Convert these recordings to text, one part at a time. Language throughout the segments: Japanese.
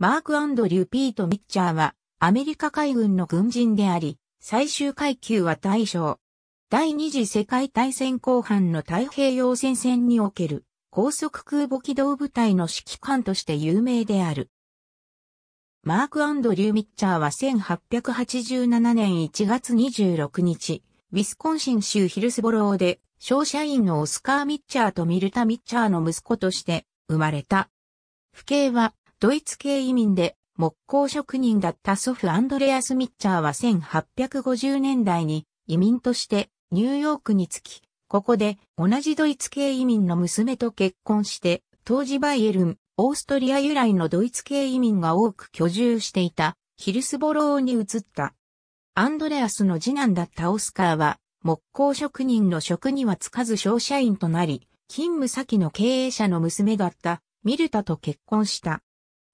マーク・アンドリュー・ピート・ミッチャーは、アメリカ海軍の軍人であり、最終階級は大将。第二次世界大戦後半の太平洋戦線における高速空母機動部隊の指揮官として有名である。マーク・アンドリュー・ミッチャーは1887年1月26日、ウィスコンシン州ヒルスボローで、商社員のオスカー・ミッチャーとミルタ・ミッチャーの息子として生まれた。父兄はドイツ系移民で木工職人だった祖父アンドレアス・ミッチャーは1850年代に移民としてニューヨークに着き、ここで同じドイツ系移民の娘と結婚して、当時バイエルン、オーストリア由来のドイツ系移民が多く居住していたヒルスボローに移った。アンドレアスの次男だったオスカーは木工職人の職にはつかず商社員となり、勤務先の経営者の娘だったミルタと結婚した。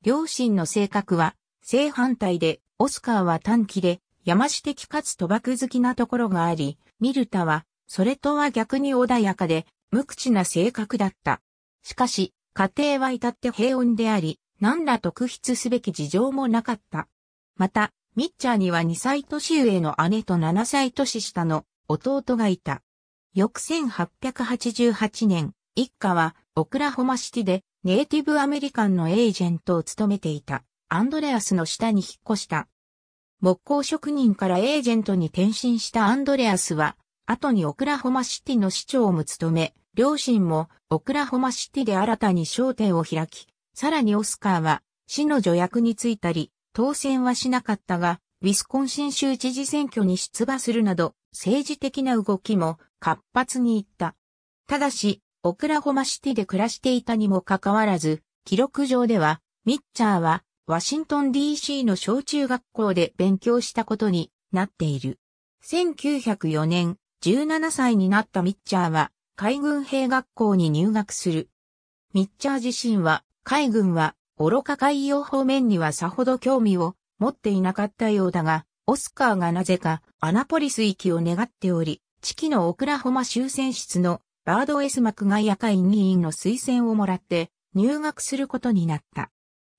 両親の性格は正反対で、オスカーは短期で、山市的かつ賭博好きなところがあり、ミルタは、それとは逆に穏やかで、無口な性格だった。しかし、家庭は至って平穏であり、何ら特筆すべき事情もなかった。また、ミッチャーには2歳年上の姉と7歳年下の弟がいた。翌1888年、一家はオクラホマシティでネイティブアメリカンのエージェントを務めていたアンドレアスの下に引っ越した。木工職人からエージェントに転身したアンドレアスは、後にオクラホマシティの市長も務め、両親もオクラホマシティで新たに商店を開き、さらにオスカーは市の助役に就いたり、当選はしなかったが、ウィスコンシン州知事選挙に出馬するなど、政治的な動きも活発にいった。ただし、オクラホマシティで暮らしていたにもかかわらず、記録上では、ミッチャーは、ワシントン DC の小中学校で勉強したことになっている。1904年、17歳になったミッチャーは、海軍兵学校に入学する。ミッチャー自身は、海軍は、愚か海洋方面にはさほど興味を持っていなかったようだが、オスカーがなぜかアナポリス行きを願っており、地期のオクラホマ終戦室のバード S マクガイア会議員の推薦をもらって入学することになった。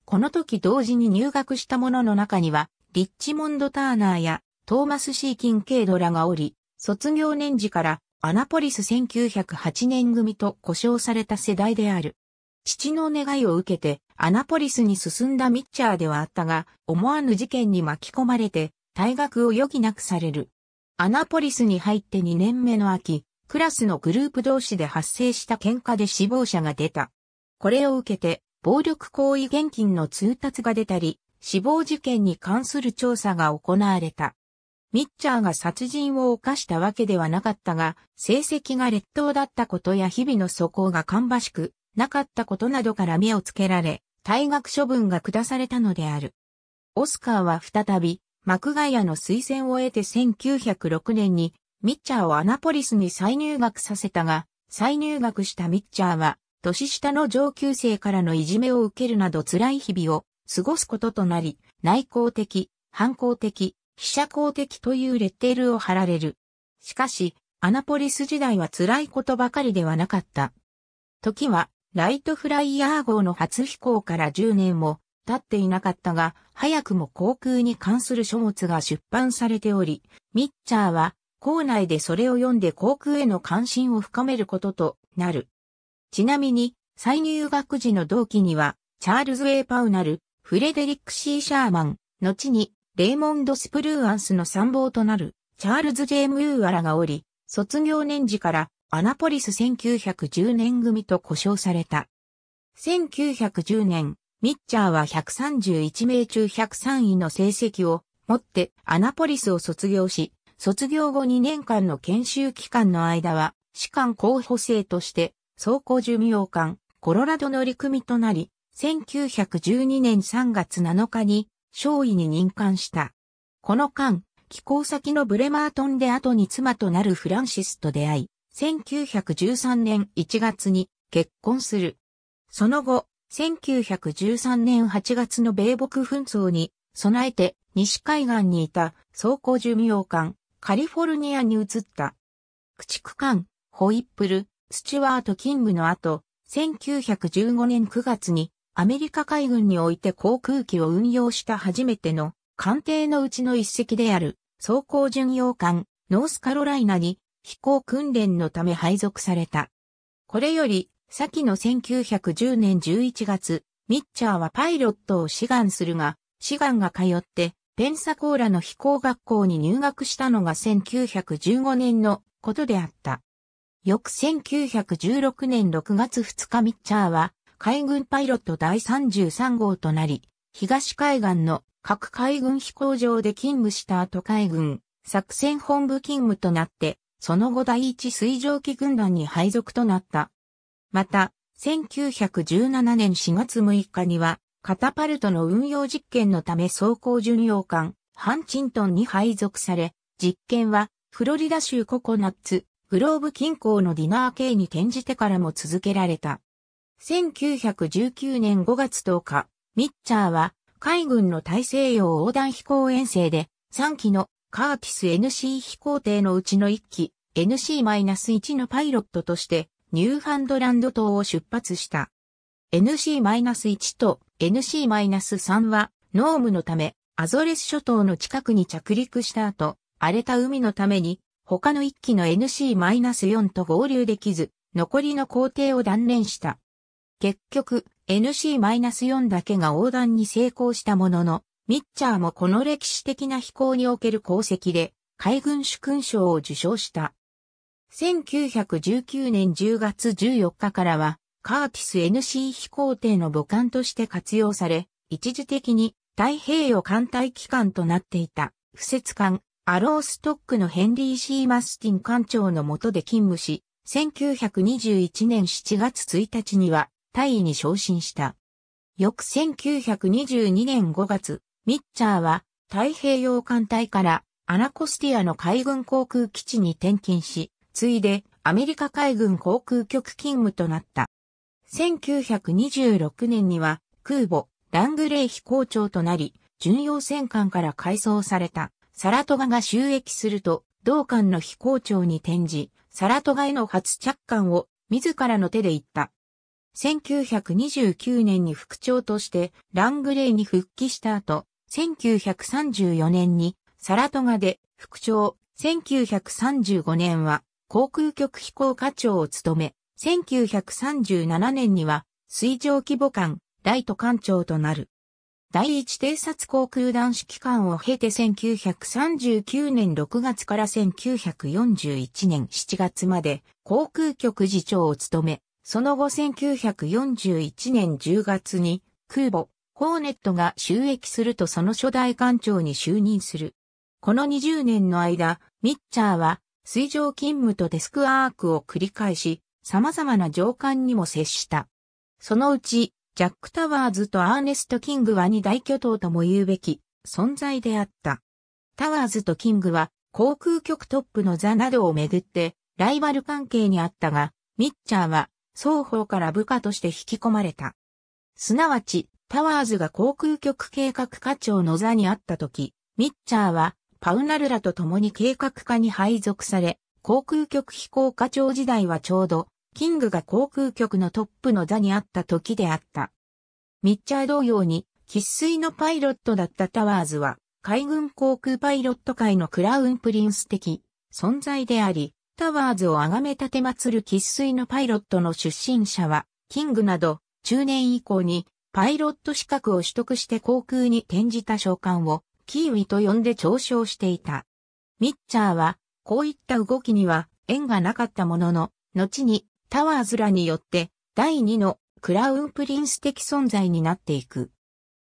この時同時に入学した者の中には、リッチモンド・ターナーやトーマス・シー・キン・ケイドラがおり、卒業年次からアナポリス1908年組と呼称された世代である。父の願いを受けてアナポリスに進んだミッチャーではあったが、思わぬ事件に巻き込まれて退学を余儀なくされる。アナポリスに入って2年目の秋、クラスのグループ同士で発生した喧嘩で死亡者が出た。これを受けて、暴力行為現金の通達が出たり、死亡事件に関する調査が行われた。ミッチャーが殺人を犯したわけではなかったが、成績が劣等だったことや日々の素行が芳しく、なかったことなどから目をつけられ、退学処分が下されたのである。オスカーは再び、マクガイアの推薦を得て1906年にミッチャーをアナポリスに再入学させたが、再入学したミッチャーは、年下の上級生からのいじめを受けるなど辛い日々を過ごすこととなり、内向的、反抗的、被写交的というレッテルを貼られる。しかし、アナポリス時代は辛いことばかりではなかった。時は、ライトフライヤー号の初飛行から10年も経っていなかったが、早くも航空に関する書物が出版されており、ミッチャーは校内でそれを読んで航空への関心を深めることとなる。ちなみに、再入学時の同期には、チャールズ・ウェイ・パウナル、フレデリック・シー・シャーマン、後に、レイモンド・スプルーアンスの参謀となる、チャールズ・ジェーム・ユーアラがおり、卒業年次から、アナポリス1910年組と呼称された。1910年、ミッチャーは131名中103位の成績を持ってアナポリスを卒業し、卒業後2年間の研修期間の間は、士官候補生として、走行寿命艦、コロラド乗組となり、1912年3月7日に、少尉に任官した。この間、寄港先のブレマートンで後に妻となるフランシスと出会い、1913年1月に結婚する。その後、1913年8月の米北紛争に備えて西海岸にいた走行寿命艦カリフォルニアに移った。駆逐艦、ホイップル、スチュワート・キングの後、1915年9月にアメリカ海軍において航空機を運用した初めての艦艇のうちの一隻である装甲巡洋艦ノースカロライナに飛行訓練のため配属された。これより先の1910年11月、ミッチャーはパイロットを志願するが、志願が通ってペンサコーラの飛行学校に入学したのが1915年のことであった。翌1916年6月2日ミッチャーは海軍パイロット第33号となり、東海岸の各海軍飛行場で勤務した後海軍作戦本部勤務となって、その後第一水蒸気軍団に配属となった。また、1917年4月6日にはカタパルトの運用実験のため走行巡洋艦、ハンチントンに配属され、実験はフロリダ州ココナッツ、グローブ近郊のディナー系に転じてからも続けられた。1919年5月10日、ミッチャーは海軍の大西洋横断飛行遠征で3機のカーティス NC 飛行艇のうちの1機 NC-1 のパイロットとしてニューファンドランド島を出発した。NC-1 と NC-3 は、ノームのため、アゾレス諸島の近くに着陸した後、荒れた海のために、他の1機の NC-4 と合流できず、残りの工程を断念した。結局、NC-4 だけが横断に成功したものの、ミッチャーもこの歴史的な飛行における功績で、海軍主勲章を受章した。1919年10月14日からは、カーティス NC 飛行艇の母艦として活用され、一時的に太平洋艦隊機関となっていた、不設艦、アローストックのヘンリー・シー・マスティン艦長の下で勤務し、1921年7月1日には、大位に昇進した。翌1922年5月、ミッチャーは太平洋艦隊からアナコスティアの海軍航空基地に転勤し、ついでアメリカ海軍航空局勤務となった。1926年には空母ラングレー飛行長となり、巡洋戦艦から改装されたサラトガが収益すると、同艦の飛行長に転じ、サラトガへの初着艦を自らの手で行った。1929年に副長としてラングレーに復帰した後、1934年にサラトガで副長、1935年は航空局飛行課長を務め、1937年には水上規模艦、ライト艦長となる。第一偵察航空団指揮官を経て1939年6月から1941年7月まで航空局次長を務め、その後1941年10月に空母、ホーネットが収益するとその初代艦長に就任する。この20年の間、ミッチャーは水上勤務とデスクアークを繰り返し、様々な上官にも接した。そのうち、ジャック・タワーズとアーネスト・キングは二大巨頭とも言うべき存在であった。タワーズとキングは航空局トップの座などをめぐってライバル関係にあったが、ミッチャーは双方から部下として引き込まれた。すなわち、タワーズが航空局計画課長の座にあった時、ミッチャーはパウナルらと共に計画課に配属され、航空局飛行課長時代はちょうどキングが航空局のトップの座にあった時であった。ミッチャー同様に、喫水のパイロットだったタワーズは、海軍航空パイロット界のクラウンプリンス的存在であり、タワーズを崇め立て祭る喫水のパイロットの出身者は、キングなど、中年以降に、パイロット資格を取得して航空に転じた召喚を、キーウィと呼んで嘲笑していた。ミッチャーは、こういった動きには縁がなかったものの、後にタワーズらによって第2のクラウンプリンス的存在になっていく。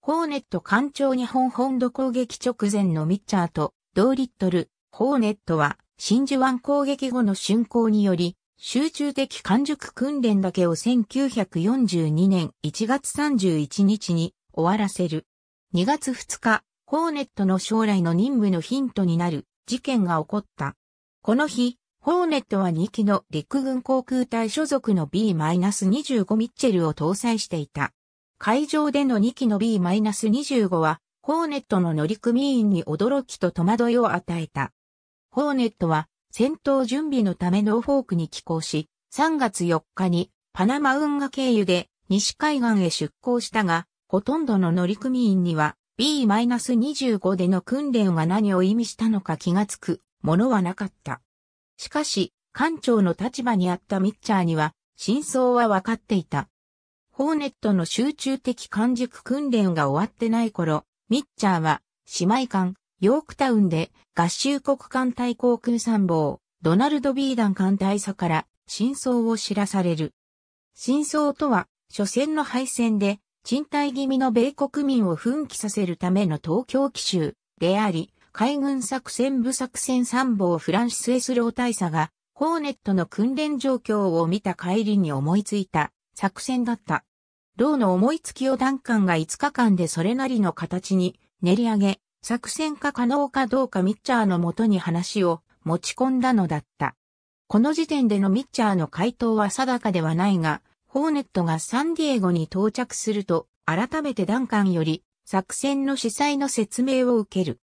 ホーネット艦長日本本土攻撃直前のミッチャーとドーリットル、ホーネットは真珠湾攻撃後の竣工により、集中的完熟訓練だけを1942年1月31日に終わらせる。2月2日、ホーネットの将来の任務のヒントになる事件が起こった。この日、ホーネットは2機の陸軍航空隊所属の B-25 ミッチェルを搭載していた。海上での2機の B-25 は、ホーネットの乗組員に驚きと戸惑いを与えた。ホーネットは戦闘準備のためノーフォークに寄港し、3月4日にパナマ運河経由で西海岸へ出港したが、ほとんどの乗組員には B-25 での訓練が何を意味したのか気がつくものはなかった。しかし、艦長の立場にあったミッチャーには、真相は分かっていた。ホーネットの集中的完熟訓練が終わってない頃、ミッチャーは、姉妹艦、ヨークタウンで、合衆国艦隊航空参謀、ドナルド・ビーダン艦隊佐から、真相を知らされる。真相とは、初戦の敗戦で、賃貸気味の米国民を奮起させるための東京奇襲であり、海軍作戦部作戦参謀フランシス・エス・ロー大佐が、ホーネットの訓練状況を見た帰りに思いついた作戦だった。ローの思いつきをダンカンが5日間でそれなりの形に練り上げ、作戦化可能かどうかミッチャーのもとに話を持ち込んだのだった。この時点でのミッチャーの回答は定かではないが、ホーネットがサンディエゴに到着すると、改めてダンカンより作戦の主催の説明を受ける。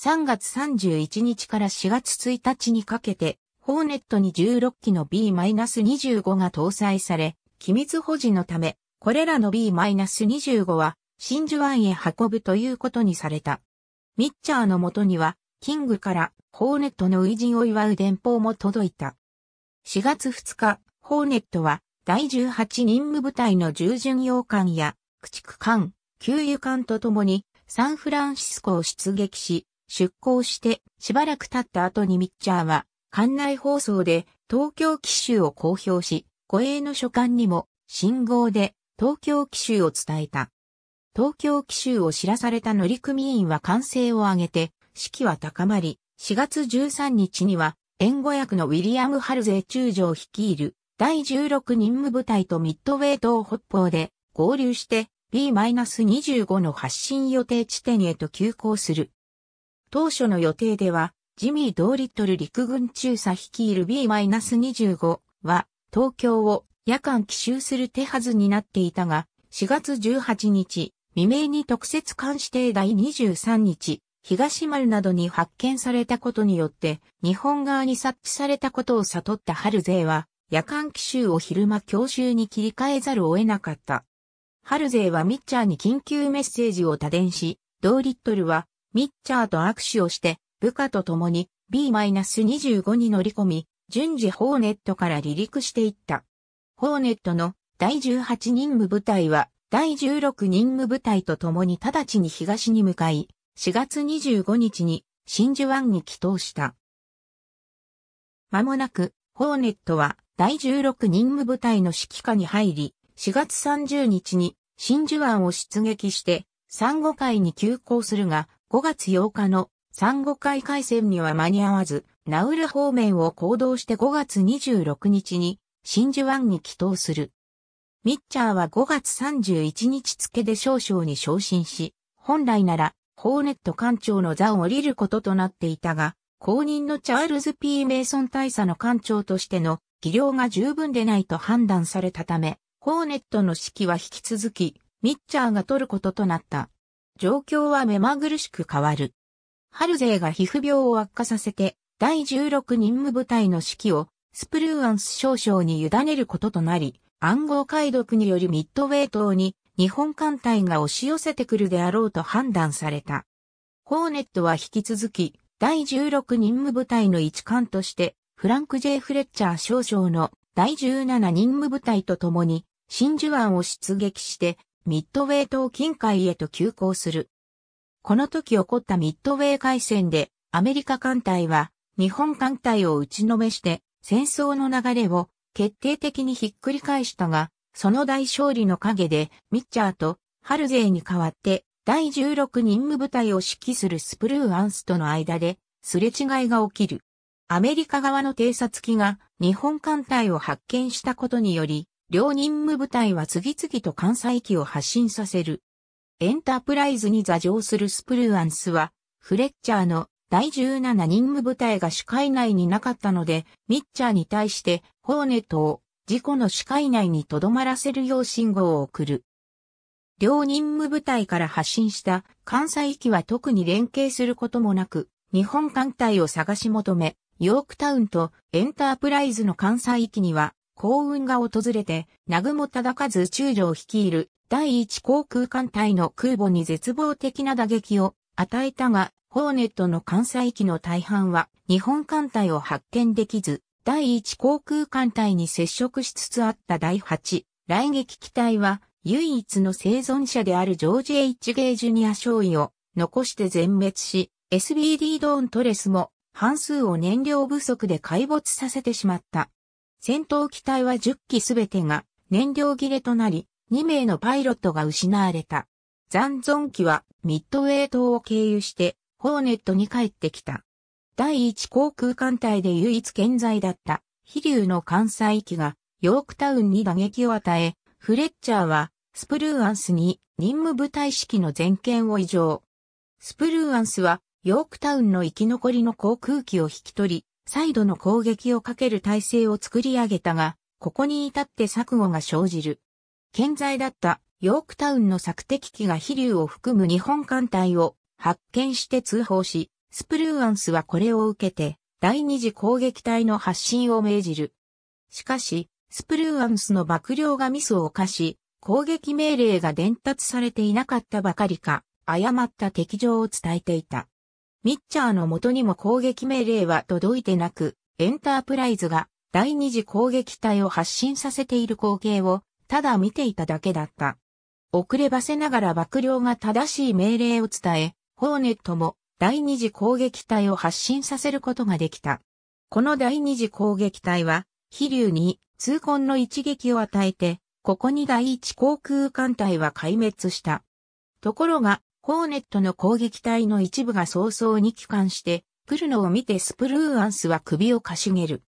3月31日から4月1日にかけて、ホーネットに16機の B-25 が搭載され、機密保持のため、これらの B-25 は真珠湾へ運ぶということにされた。ミッチャーのもとには、キングからホーネットの偉人を祝う電報も届いた。4月2日、ホーネットは第18任務部隊の従順洋艦や駆逐艦、給油艦とともにサンフランシスコを出撃し、出港して、しばらく経った後にミッチャーは、館内放送で東京機種を公表し、護衛の書簡にも信号で東京機種を伝えた。東京機種を知らされた乗組員は歓声を上げて、士気は高まり、4月13日には、援護役のウィリアム・ハルゼ中将率いる第16任務部隊とミッドウェイ島北方で合流して B-25 の発進予定地点へと急行する。当初の予定では、ジミー・ドーリットル陸軍中佐率いる B-25 は、東京を夜間奇襲する手はずになっていたが、4月18日、未明に特設監視艇第23日、東丸などに発見されたことによって、日本側に察知されたことを悟った春勢は、夜間奇襲を昼間強襲に切り替えざるを得なかった。春勢はミッチャーに緊急メッセージを多伝し、ドーリットルはミッチャーと握手をして、部下と共に B-25 に乗り込み、順次ホーネットから離陸していった。ホーネットの第18任務部隊は第16任務部隊と共に直ちに東に向かい、4月25日に真珠湾に帰投した。間もなく、ホーネットは第16任務部隊の指揮下に入り、4月30日に真珠湾を出撃して、産後海に急行するが、5月8日の産後海海戦には間に合わず、ナウル方面を行動して5月26日に真珠湾に帰投する。ミッチャーは5月31日付で少々に昇進し、本来なら、ホーネット艦長の座を降りることとなっていたが、後任のチャールズ・ P・ メイソン大佐の艦長としての技量が十分でないと判断されたため、ホーネットの指揮は引き続き、ミッチャーが取ることとなった。状況は目まぐるしく変わる。ハルゼーが皮膚病を悪化させて、第16任務部隊の指揮を、スプルーアンス少将に委ねることとなり、暗号解読によりミッドウェイ島に日本艦隊が押し寄せてくるであろうと判断された。ホーネットは引き続き、第16任務部隊の一艦として、フランク・ジェイ・フレッチャー少将の第17任務部隊と共に、真珠湾を出撃して、ミッドウェー島近海へと急行する。この時起こったミッドウェー海戦で、アメリカ艦隊は日本艦隊を打ちのめして戦争の流れを決定的にひっくり返したが、その大勝利の陰でミッチャーとハルゼーに代わって第16任務部隊を指揮するスプルーアンスとの間ですれ違いが起きる。アメリカ側の偵察機が日本艦隊を発見したことにより、両任務部隊は次々と艦載機を発進させる。エンタープライズに座乗するスプルーアンスは、フレッチャーの第17任務部隊が視界内になかったので、ミッチャーに対してホーネットを事故の視界内に留まらせるよう信号を送る。両任務部隊から発進した艦載機は特に連携することもなく、日本艦隊を探し求め、ヨークタウンとエンタープライズの艦載機には幸運が訪れて、南雲忠和中将率いる第一航空艦隊の空母に絶望的な打撃を与えたが、ホーネットの艦載機の大半は日本艦隊を発見できず、第一航空艦隊に接触しつつあった第八、来撃機体は唯一の生存者であるジョージ・ H・ ゲージュニア少尉を残して全滅し、SBD ドーントレスも半数を燃料不足で壊没させてしまった。戦闘機体は10機すべてが燃料切れとなり、2名のパイロットが失われた。残存機はミッドウェー島を経由してホーネットに帰ってきた。第1航空艦隊で唯一健在だった飛竜の艦載機がヨークタウンに打撃を与え、フレッチャーはスプルーアンスに任務部隊指揮の全権を異常。スプルーアンスはヨークタウンの生き残りの航空機を引き取り、再度の攻撃をかける体制を作り上げたが、ここに至って錯誤が生じる。健在だったヨークタウンの索敵機が飛竜を含む日本艦隊を発見して通報し、スプルーアンスはこれを受けて第二次攻撃隊の発進を命じる。しかし、スプルーアンスの幕僚がミスを犯し、攻撃命令が伝達されていなかったばかりか、誤った敵情を伝えていた。ミッチャーの元にも攻撃命令は届いてなく、エンタープライズが第二次攻撃隊を発進させている光景をただ見ていただけだった。遅ればせながら幕僚が正しい命令を伝え、ホーネットも第二次攻撃隊を発進させることができた。この第二次攻撃隊は、飛竜に痛恨の一撃を与えて、ここに第一航空艦隊は壊滅した。ところが、ホーネットの攻撃隊の一部が早々に帰還して、来るのを見てスプルーアンスは首をかしげる。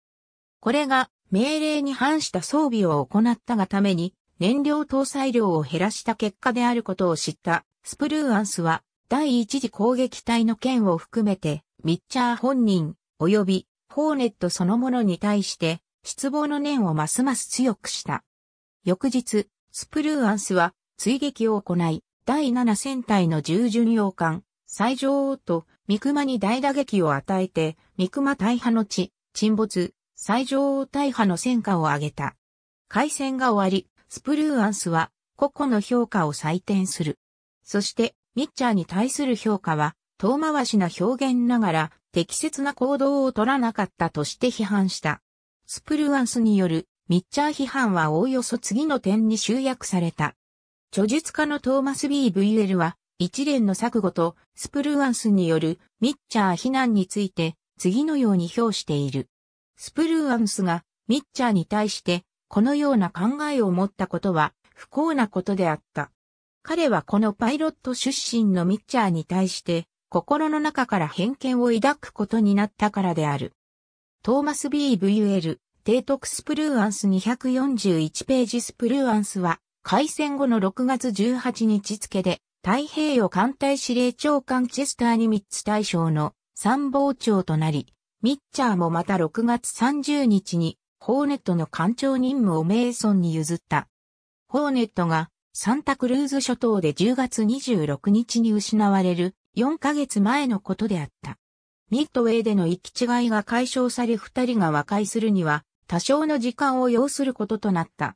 これが命令に反した装備を行ったがために燃料搭載量を減らした結果であることを知ったスプルーアンスは第一次攻撃隊の件を含めてミッチャー本人及びホーネットそのものに対して失望の念をますます強くした。翌日、スプルーアンスは追撃を行い、第7戦隊の従順洋艦、最上王と、三熊に大打撃を与えて、三熊大派の地、沈没、最上王大派の戦果を挙げた。海戦が終わり、スプルーアンスは、個々の評価を採点する。そして、ミッチャーに対する評価は、遠回しな表現ながら、適切な行動を取らなかったとして批判した。スプルーアンスによる、ミッチャー批判はおおよそ次の点に集約された。著述家のトーマス・ B・ v l は、一連の錯誤とスプルアンスによるミッチャー非難について次のように評している。スプルアンスがミッチャーに対してこのような考えを持ったことは不幸なことであった。彼はこのパイロット出身のミッチャーに対して心の中から偏見を抱くことになったからである。トーマス・ B・ v l 提督スプルーアンス241ページスプルーアンスは開戦後の6月18日付で、太平洋艦隊司令長官チェスターにミッツ大将の参謀長となり、ミッチャーもまた6月30日に、ホーネットの艦長任務をメイソンに譲った。ホーネットがサンタクルーズ諸島で10月26日に失われる4ヶ月前のことであった。ミッドウェイでの行き違いが解消され2人が和解するには多少の時間を要することとなった。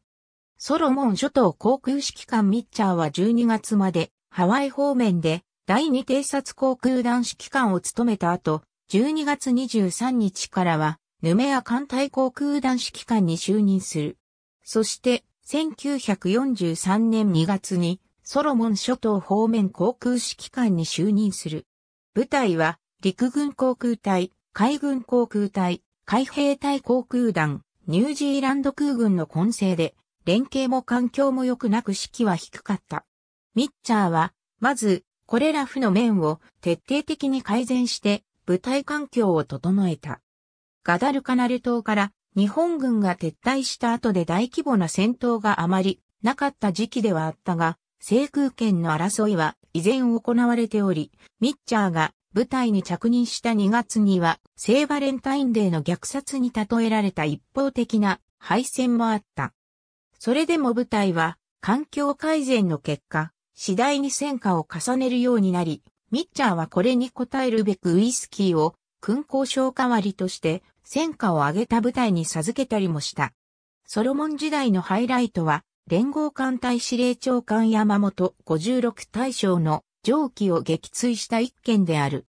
ソロモン諸島航空指揮官ミッチャーは12月までハワイ方面で第2偵察航空団指揮官を務めた後、12月23日からはヌメア艦隊航空団指揮官に就任する。そして1943年2月にソロモン諸島方面航空指揮官に就任する。部隊は陸軍航空隊、海軍航空隊、海兵隊航空団、ニュージーランド空軍の混成で連携も環境も良くなく士気は低かった。ミッチャーは、まず、これら負の面を徹底的に改善して部隊環境を整えた。ガダルカナル島から日本軍が撤退した後で大規模な戦闘があまりなかった時期ではあったが、制空権の争いは依然行われており、ミッチャーが部隊に着任した2月には聖バレンタインデーの虐殺に例えられた一方的な敗戦もあった。それでも部隊は環境改善の結果、次第に戦果を重ねるようになり、ミッチャーはこれに応えるべくウイスキーを勲功賞代わりとして戦果を上げた部隊に授けたりもした。ソロモン時代のハイライトは、連合艦隊司令長官山本56大将の上記を撃墜した一件である。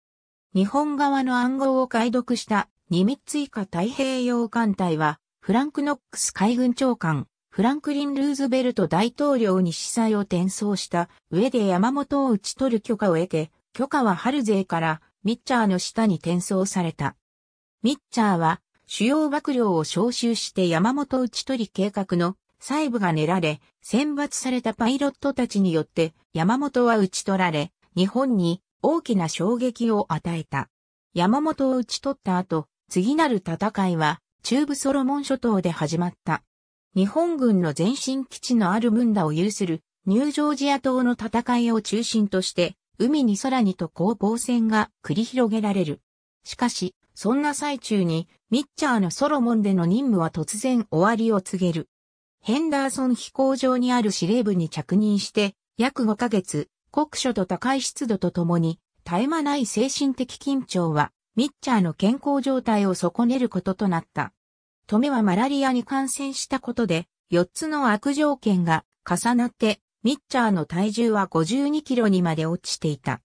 日本側の暗号を解読したニミッツ以下太平洋艦隊は、フランク・ノックス海軍長官フランクリン・ルーズベルト大統領に司祭を転送した上で山本を討ち取る許可を得て、許可はハルゼーからミッチャーの下に転送された。ミッチャーは主要幕僚を招集して山本討ち取り計画の細部が練られ、選抜されたパイロットたちによって山本は討ち取られ、日本に大きな衝撃を与えた。山本を討ち取った後、次なる戦いは中部ソロモン諸島で始まった。日本軍の前進基地のあるムンダを有するニュージョージア島の戦いを中心として、海に空にと攻防戦が繰り広げられる。しかし、そんな最中に、ミッチャーのソロモンでの任務は突然終わりを告げる。ヘンダーソン飛行場にある司令部に着任して、約5ヶ月、酷暑と高い湿度とともに、絶え間ない精神的緊張は、ミッチャーの健康状態を損ねることとなった。トメはマラリアに感染したことで、4つの悪条件が重なって、ミッチャーの体重は52キロにまで落ちていた。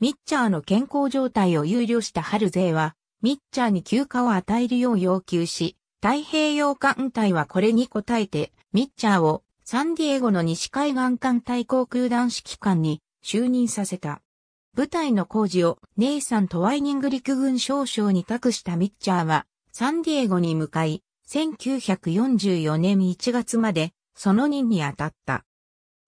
ミッチャーの健康状態を憂慮したハルゼーは、ミッチャーに休暇を与えるよう要求し、太平洋艦隊はこれに応えて、ミッチャーをサンディエゴの西海岸艦隊航空団指揮官に就任させた。部隊の工事をネイサン・トワイニング陸軍少将に託したミッチャーは、サンディエゴに向かい、1944年1月まで、その任に当たった。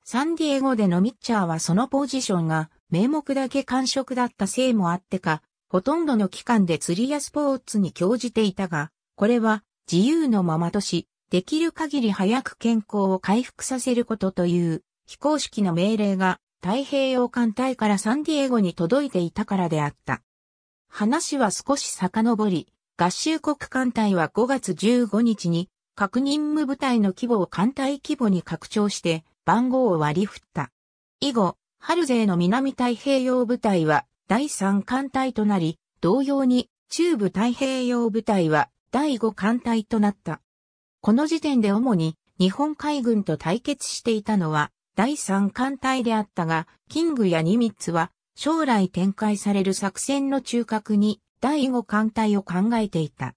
サンディエゴでのミッチャーはそのポジションが、名目だけ感触だったせいもあってか、ほとんどの期間で釣りやスポーツに興じていたが、これは自由のままとし、できる限り早く健康を回復させることという非公式の命令が太平洋艦隊からサンディエゴに届いていたからであった。話は少し遡り、合衆国艦隊は5月15日に各任務部隊の規模を艦隊規模に拡張して番号を割り振った。以後、春勢の南太平洋部隊は第3艦隊となり、同様に中部太平洋部隊は第5艦隊となった。この時点で主に日本海軍と対決していたのは第3艦隊であったが、キングやニミッツは将来展開される作戦の中核に第五艦隊を考えていた。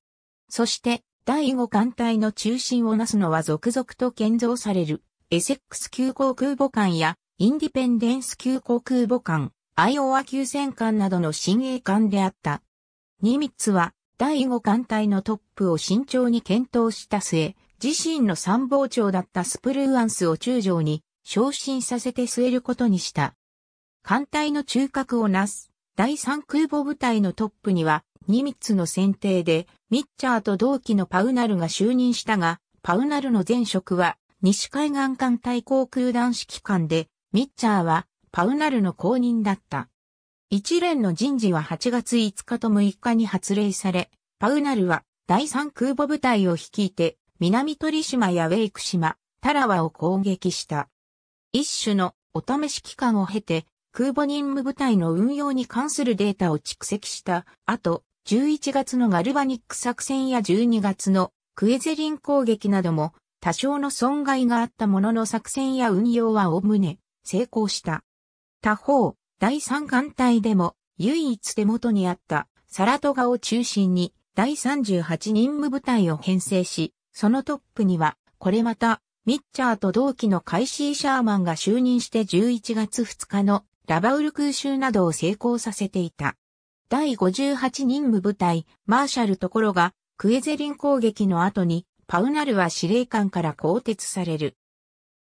そして、第五艦隊の中心をなすのは続々と建造される、エセックス級航空母艦や、インディペンデンス級航空母艦、アイオワ級戦艦などの新鋭艦であった。ニミッツは、第五艦隊のトップを慎重に検討した末、自身の参謀長だったスプルーアンスを中将に、昇進させて据えることにした。艦隊の中核をなす、第3空母部隊のトップには、ニミッツの選定で、ミッチャーと同期のパウナルが就任したが、パウナルの前職は、西海岸艦隊航空団指揮官で、ミッチャーは、パウナルの公認だった。一連の人事は8月5日と6日に発令され、パウナルは、第3空母部隊を率いて、南鳥島やウェイク島、タラワを攻撃した。一種のお試し期間を経て、空母任務部隊の運用に関するデータを蓄積した後、11月のガルバニック作戦や12月のクエゼリン攻撃なども多少の損害があったものの作戦や運用はおむね成功した。他方、第3艦隊でも唯一手元にあったサラトガを中心に第38任務部隊を編成し、そのトップにはこれまたミッチャーと同期のカイシー・シャーマンが就任して11月2日のラバウル空襲などを成功させていた。第58任務部隊、マーシャルところが、クエゼリン攻撃の後に、パウナルは司令官から更迭される。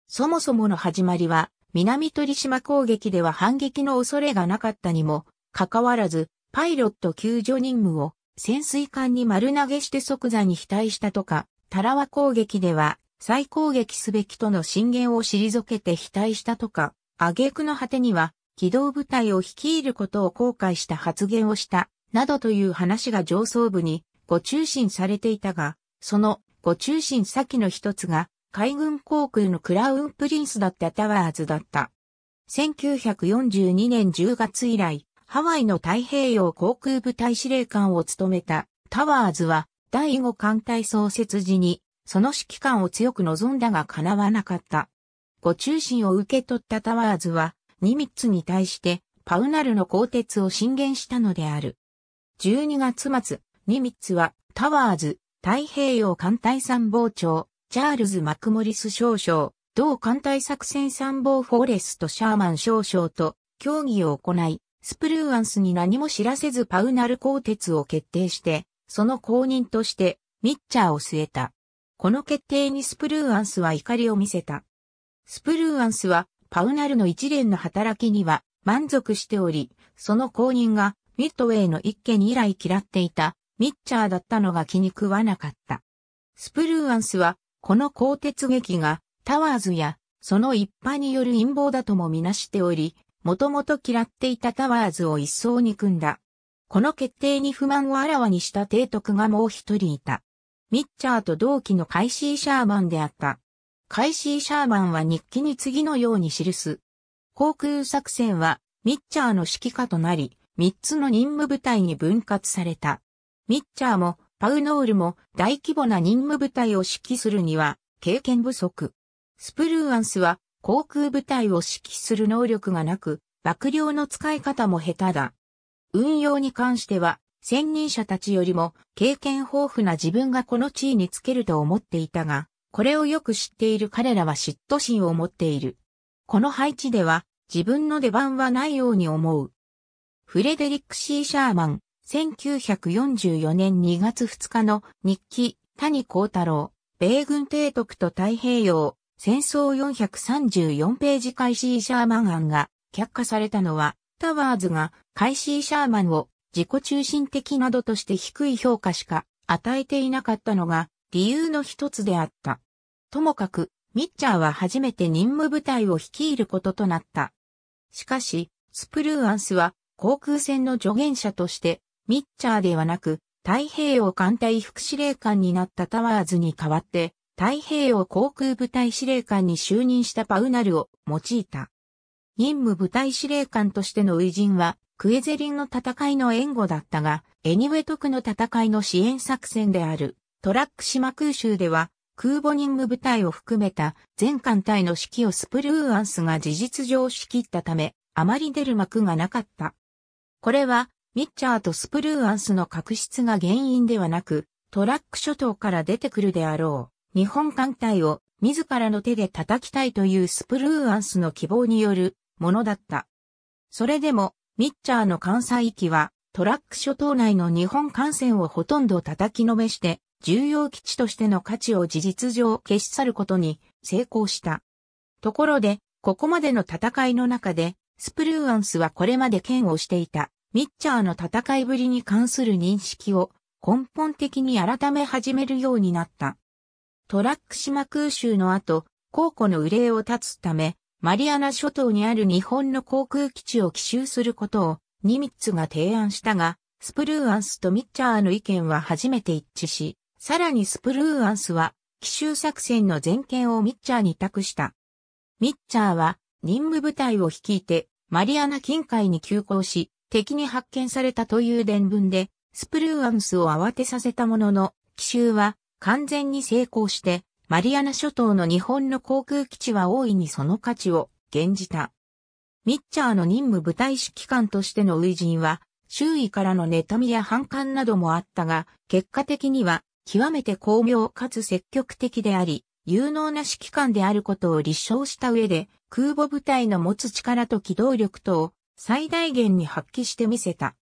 そもそもの始まりは、南鳥島攻撃では反撃の恐れがなかったにも、かかわらず、パイロット救助任務を潜水艦に丸投げして即座に被退したとか、タラワ攻撃では再攻撃すべきとの進言を退けて被退したとか、挙句の果てには、機動部隊を率いることを後悔した発言をした、などという話が上層部にご中心されていたが、そのご中心先の一つが、海軍航空のクラウンプリンスだったタワーズだった。1942年10月以来、ハワイの太平洋航空部隊司令官を務めたタワーズは第5艦隊創設時にその指揮官を強く望んだが叶わなかった。ご中心を受け取ったタワーズは、ニミッツに対してパウナルの鋼鉄を進言したのである。12月末、ニミッツはタワーズ、太平洋艦隊参謀長、チャールズ・マクモリス少将、同艦隊作戦参謀フォレスト・シャーマン少将と協議を行い、スプルーアンスに何も知らせずパウナル鋼鉄を決定して、その後任としてミッチャーを据えた。この決定にスプルーアンスは怒りを見せた。スプルーアンスは、パウナルの一連の働きには満足しており、その後任がミッドウェイの一件以来嫌っていたミッチャーだったのが気に食わなかった。スプルーアンスは、この鋼鉄劇がタワーズやその一派による陰謀だともみなしており、もともと嫌っていたタワーズを一層憎んだ。この決定に不満をあらわにした提督がもう一人いた。ミッチャーと同期のカイシー・シャーマンであった。カイシー・シャーマンは日記に次のように記す。航空作戦は、ミッチャーの指揮下となり、3つの任務部隊に分割された。ミッチャーも、パウノールも大規模な任務部隊を指揮するには、経験不足。スプルーアンスは、航空部隊を指揮する能力がなく、幕僚の使い方も下手だ。運用に関しては、専任者たちよりも経験豊富な自分がこの地位につけると思っていたが、これをよく知っている彼らは嫉妬心を持っている。この配置では自分の出番はないように思う。フレデリック・シー・シャーマン、1944年2月2日の日記、谷光太郎、米軍提督と太平洋、戦争434ページ開始シャーマン案が却下されたのは、タワーズが開始シャーマンを自己中心的などとして低い評価しか与えていなかったのが理由の一つであった。ともかく、ミッチャーは初めて任務部隊を率いることとなった。しかし、スプルーアンスは航空戦の助言者として、ミッチャーではなく、太平洋艦隊副司令官になったタワーズに代わって、太平洋航空部隊司令官に就任したパウナルを用いた。任務部隊司令官としての偉人は、クエゼリンの戦いの援護だったが、エニウェトクの戦いの支援作戦である、トラック島空襲では、空母任務部隊を含めた全艦隊の指揮をスプルーアンスが事実上仕切ったため、あまり出る幕がなかった。これは、ミッチャーとスプルーアンスの確執が原因ではなく、トラック諸島から出てくるであろう、日本艦隊を自らの手で叩きたいというスプルーアンスの希望によるものだった。それでも、ミッチャーの関西域は、トラック諸島内の日本艦船をほとんど叩きのめして、重要基地としての価値を事実上消し去ることに成功した。ところで、ここまでの戦いの中で、スプルーアンスはこれまで剣をしていた、ミッチャーの戦いぶりに関する認識を根本的に改め始めるようになった。トラック島空襲の後、皇庫の憂いを断つため、マリアナ諸島にある日本の航空基地を奇襲することをニミッツが提案したが、スプルーアンスとミッチャーの意見は初めて一致し、さらにスプルーアンスは、奇襲作戦の全権をミッチャーに託した。ミッチャーは、任務部隊を率いて、マリアナ近海に急行し、敵に発見されたという伝聞で、スプルーアンスを慌てさせたものの、奇襲は完全に成功して、マリアナ諸島の日本の航空基地は大いにその価値を減じた。ミッチャーの任務部隊指揮官としての初人は、周囲からの妬みや反感などもあったが、結果的には極めて巧妙かつ積極的であり、有能な指揮官であることを立証した上で、空母部隊の持つ力と機動力等を最大限に発揮してみせた。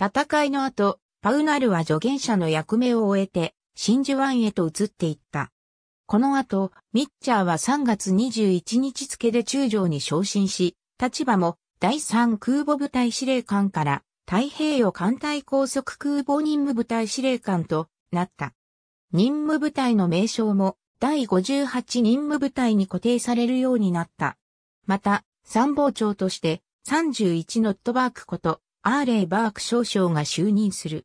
戦いの後、パウナルは助言者の役目を終えて、真珠湾へと移っていった。この後、ミッチャーは3月21日付で中将に昇進し、立場も第3空母部隊司令官から太平洋艦隊高速空母任務部隊司令官となった。任務部隊の名称も第58任務部隊に固定されるようになった。また、参謀長として31ノットバークこと、アーレイ・バーク少将が就任する。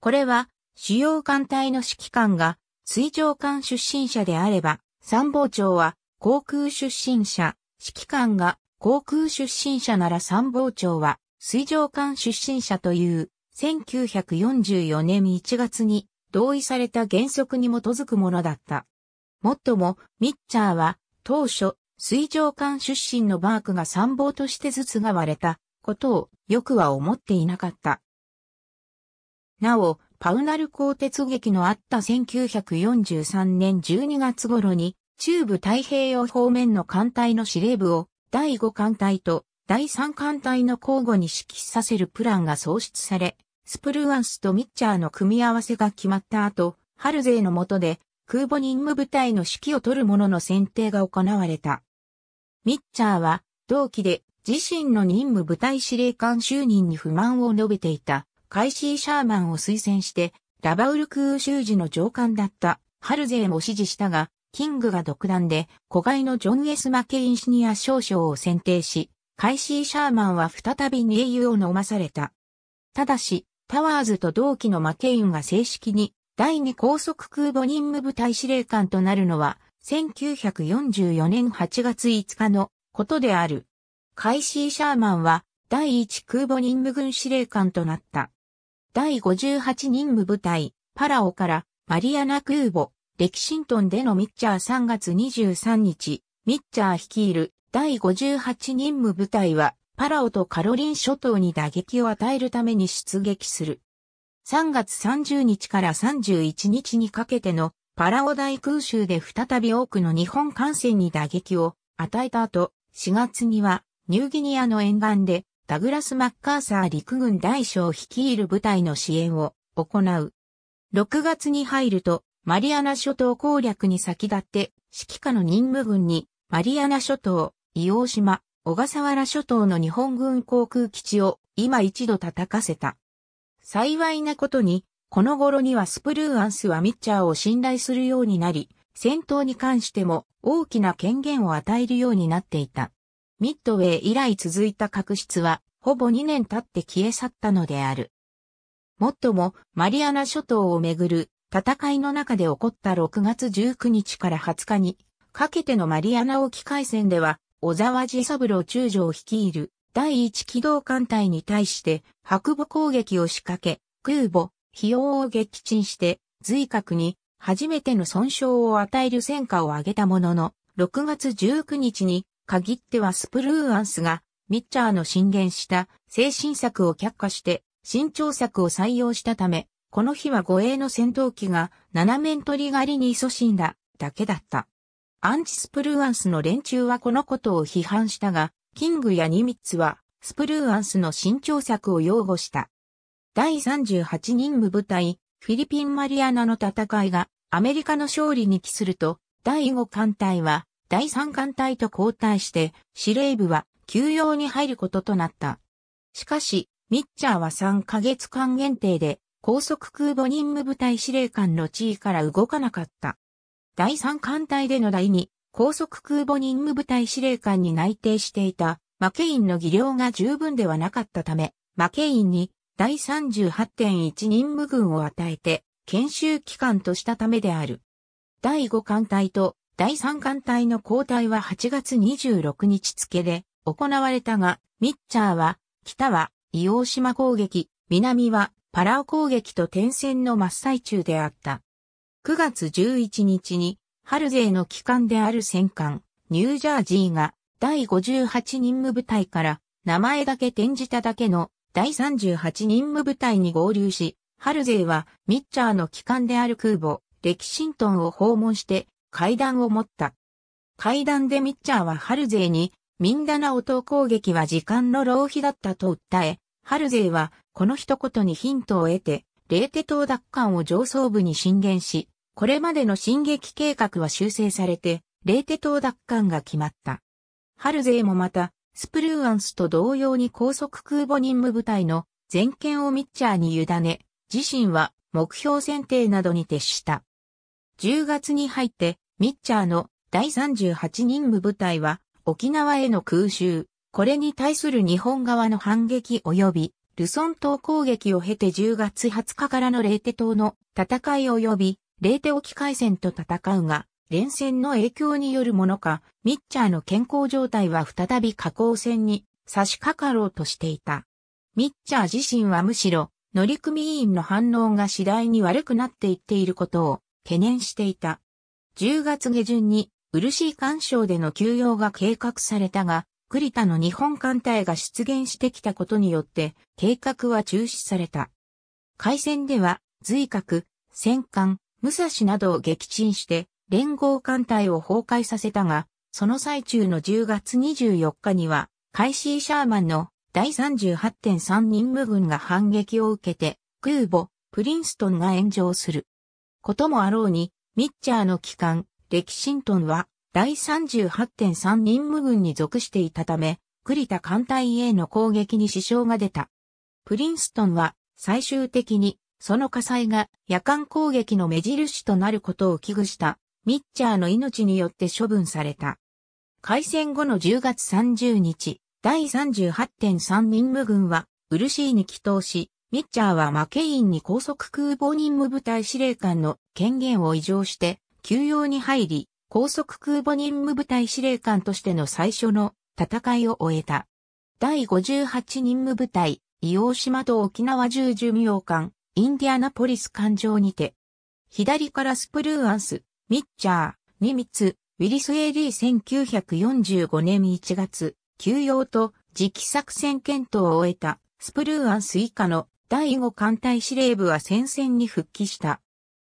これは、主要艦隊の指揮官が水上艦出身者であれば、参謀長は航空出身者、指揮官が航空出身者なら参謀長は水上艦出身者という1944年1月に同意された原則に基づくものだった。もっとも、ミッチャーは、当初、水上艦出身のバークが参謀として頭痛が割れたことをよくは思っていなかった。なお、パウナル鋼鉄劇のあった1943年12月頃に、中部太平洋方面の艦隊の司令部を第5艦隊と第3艦隊の交互に指揮させるプランが創出され、スプルアンスとミッチャーの組み合わせが決まった後、ハルゼーの下で空母任務部隊の指揮を取る者の選定が行われた。ミッチャーは同期で自身の任務部隊司令官就任に不満を述べていたカイシー・シャーマンを推薦してラバウル空襲時の上官だったハルゼーも支持したが、キングが独断で、子飼いのジョン・エス・マケインシニア少将を選定し、カイシー・シャーマンは再び英雄を飲まされた。ただし、タワーズと同期のマケインが正式に第二高速空母任務部隊司令官となるのは1944年8月5日のことである。カイシー・シャーマンは第一空母任務軍司令官となった。第58任務部隊、パラオからマリアナ空母、レキシントンでのミッチャー3月23日、ミッチャー率いる第58任務部隊はパラオとカロリン諸島に打撃を与えるために出撃する。3月30日から31日にかけてのパラオ大空襲で再び多くの日本艦船に打撃を与えた後、4月にはニューギニアの沿岸でダグラス・マッカーサー陸軍大将を率いる部隊の支援を行う。6月に入るとマリアナ諸島攻略に先立って指揮下の任務軍にマリアナ諸島、伊黄島、小笠原諸島の日本軍航空基地を今一度叩かせた。幸いなことに、この頃にはスプルーアンスはミッチャーを信頼するようになり、戦闘に関しても大きな権限を与えるようになっていた。ミッドウェイ以来続いた確執は、ほぼ2年経って消え去ったのである。もっとも、マリアナ諸島をめぐる戦いの中で起こった6月19日から20日に、かけてのマリアナ沖海戦では、小沢治三郎中将率いる第一機動艦隊に対して白母攻撃を仕掛け、空母、費用を撃沈して、随格に初めての損傷を与える戦果を挙げたものの、6月19日に限ってはスプルーアンスがミッチャーの進言した精神策を却下して新調策を採用したため、この日は護衛の戦闘機が7面取り狩りに勤しんだだけだった。アンチスプルーアンスの連中はこのことを批判したが、キングやニミッツは、スプルーアンスの新調策を擁護した。第38任務部隊、フィリピン・マリアナの戦いが、アメリカの勝利に帰すると、第5艦隊は、第3艦隊と交代して、司令部は、休養に入ることとなった。しかし、ミッチャーは3ヶ月間限定で、高速空母任務部隊司令官の地位から動かなかった。第三艦隊での第二、高速空母任務部隊司令官に内定していた、マケインの技量が十分ではなかったため、マケインに第38.1任務軍を与えて、研修機関としたためである。第5艦隊と第3艦隊の交代は8月26日付で行われたが、ミッチャーは、北は伊黄島攻撃、南はパラオ攻撃と転戦の真っ最中であった。9月11日に、春勢の機関である戦艦、ニュージャージーが、第58任務部隊から、名前だけ転じただけの、第38任務部隊に合流し、春勢は、ミッチャーの機関である空母、レキシントンを訪問して、階段を持った。階段でミッチャーは春勢に、ミンダナオ島攻撃は時間の浪費だったと訴え、春勢は、この一言にヒントを得て、レーテ島奪還を上層部に進言し、これまでの進撃計画は修正されて、レーテ島奪還が決まった。ハルゼーもまた、スプルーアンスと同様に高速空母任務部隊の全権をミッチャーに委ね、自身は目標選定などに徹した。10月に入って、ミッチャーの第38任務部隊は沖縄への空襲、これに対する日本側の反撃及び、ルソン島攻撃を経て10月20日からのレーテ島の戦い及び、レーテ沖海戦と戦うが、連戦の影響によるものか、ミッチャーの健康状態は再び下降戦に差し掛かろうとしていた。ミッチャー自身はむしろ、乗組員の反応が次第に悪くなっていっていることを懸念していた。10月下旬に、漆干渉での休養が計画されたが、栗田の日本艦隊が出現してきたことによって、計画は中止された。海戦では、随格、戦艦、武蔵などを撃沈して連合艦隊を崩壊させたが、その最中の10月24日には、カイシー・シャーマンの第38.3任務軍が反撃を受けて、空母、プリンストンが炎上する。こともあろうに、ミッチャーの機関、レキシントンは、第38.3任務軍に属していたため、栗田艦隊への攻撃に支障が出た。プリンストンは、最終的に、その火災が夜間攻撃の目印となることを危惧したミッチャーの命によって処分された。開戦後の10月30日、第38.3任務軍はウルシーに帰投し、ミッチャーはマケインに高速空母任務部隊司令官の権限を移譲して休養に入り、高速空母任務部隊司令官としての最初の戦いを終えた。第58任務部隊、伊黄島と沖縄十寿名艦、インディアナポリス環状にて、左からスプルーアンス、ミッチャー、ニミツ、ウィリス AD1945 年1月、休養と次期作戦検討を終えたスプルーアンス以下の第5艦隊司令部は戦線に復帰した。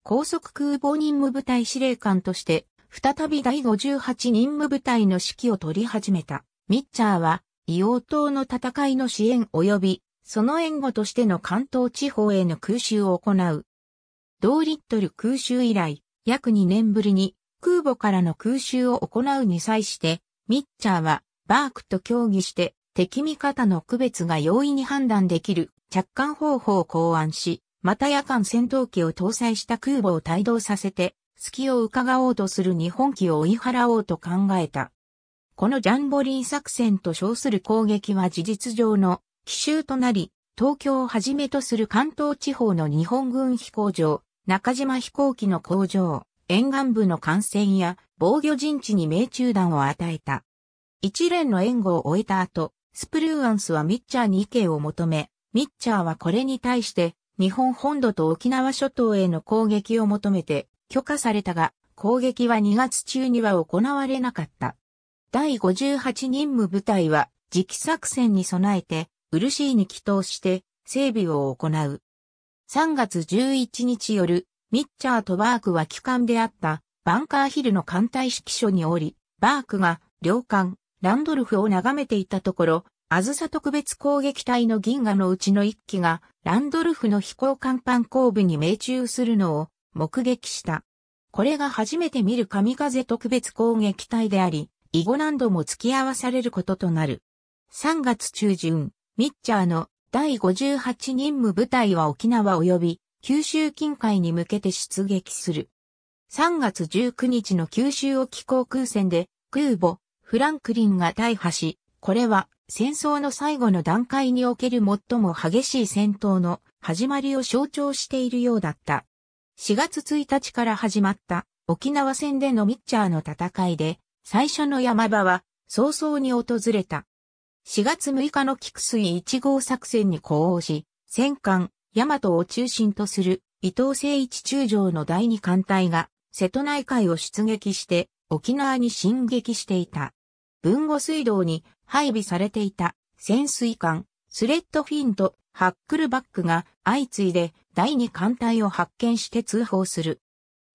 高速空母任務部隊司令官として、再び第58任務部隊の指揮を取り始めた。ミッチャーは、硫黄島の戦いの支援及びその援護としての関東地方への空襲を行う。同リットル空襲以来、約2年ぶりに空母からの空襲を行うに際して、ミッチャーはバークと協議して敵味方の区別が容易に判断できる着艦方法を考案し、また夜間戦闘機を搭載した空母を帯同させて、隙を伺おうとする日本機を追い払おうと考えた。このジャンボリー作戦と称する攻撃は事実上の奇襲となり、東京をはじめとする関東地方の日本軍飛行場、中島飛行機の工場、沿岸部の艦船や防御陣地に命中弾を与えた。一連の援護を終えた後、スプルーアンスはミッチャーに意見を求め、ミッチャーはこれに対して日本本土と沖縄諸島への攻撃を求めて許可されたが、攻撃は2月中には行われなかった。第58任務部隊は、磁気作戦に備えて、ルシーに祈祷して整備を行う。3月11日夜、ミッチャーとバークは帰還であったバンカーヒルの艦隊指揮所におり、バークが領艦ランドルフを眺めていたところ、あずさ特別攻撃隊の銀河のうちの一機がランドルフの飛行甲板後部に命中するのを目撃した。これが初めて見る神風特別攻撃隊であり、以後何度も付き合わされることとなる。3月中旬、ミッチャーの第58任務部隊は沖縄及び九州近海に向けて出撃する。3月19日の九州沖航空戦で空母フランクリンが大破し、これは戦争の最後の段階における最も激しい戦闘の始まりを象徴しているようだった。4月1日から始まった沖縄戦でのミッチャーの戦いで最初の山場は早々に訪れた。4月6日の菊水1号作戦に呼応し、戦艦、大和を中心とする伊藤誠一中将の第二艦隊が、瀬戸内海を出撃して沖縄に進撃していた。文後水道に配備されていた潜水艦、スレッドフィンとハックルバックが相次いで第二艦隊を発見して通報する。